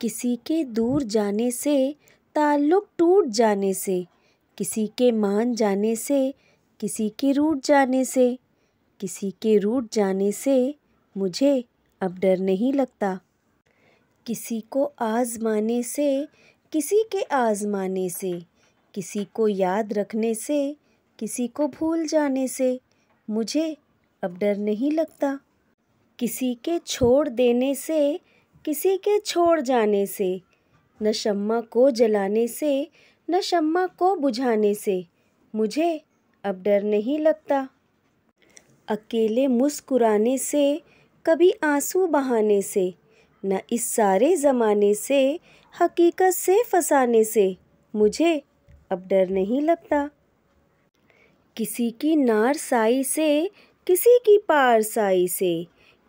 किसी के दूर जाने से ताल्लुक़ टूट जाने से किसी के मान जाने से किसी के रूट जाने से किसी के रूट जाने से मुझे अब डर नहीं लगता किसी को आज़माने से किसी के आज़माने से किसी को याद रखने से किसी को भूल जाने से मुझे अब डर नहीं लगता किसी के छोड़ देने से किसी के छोड़ जाने से न शम्मा को जलाने से न शम्मा को बुझाने से मुझे अब डर नहीं लगता अकेले मुस्कुराने से कभी आंसू बहाने से न इस सारे ज़माने से हकीकत से फंसाने से मुझे अब डर नहीं लगता किसी की नारसाई से किसी की पारसाई से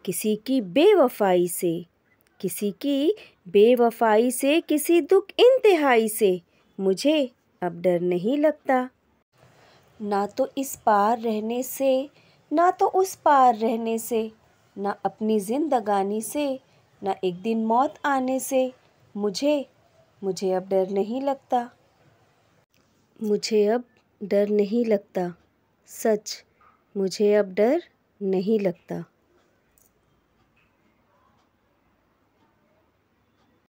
किसी की बेवफाई से किसी की बेवफाई से किसी दुख इंतहाई से मुझे अब डर नहीं लगता ना तो इस पार रहने से ना तो उस पार रहने से ना अपनी जिंदगानी से ना एक दिन मौत आने से मुझे मुझे अब डर नहीं लगता मुझे अब डर नहीं लगता सच मुझे अब डर नहीं लगता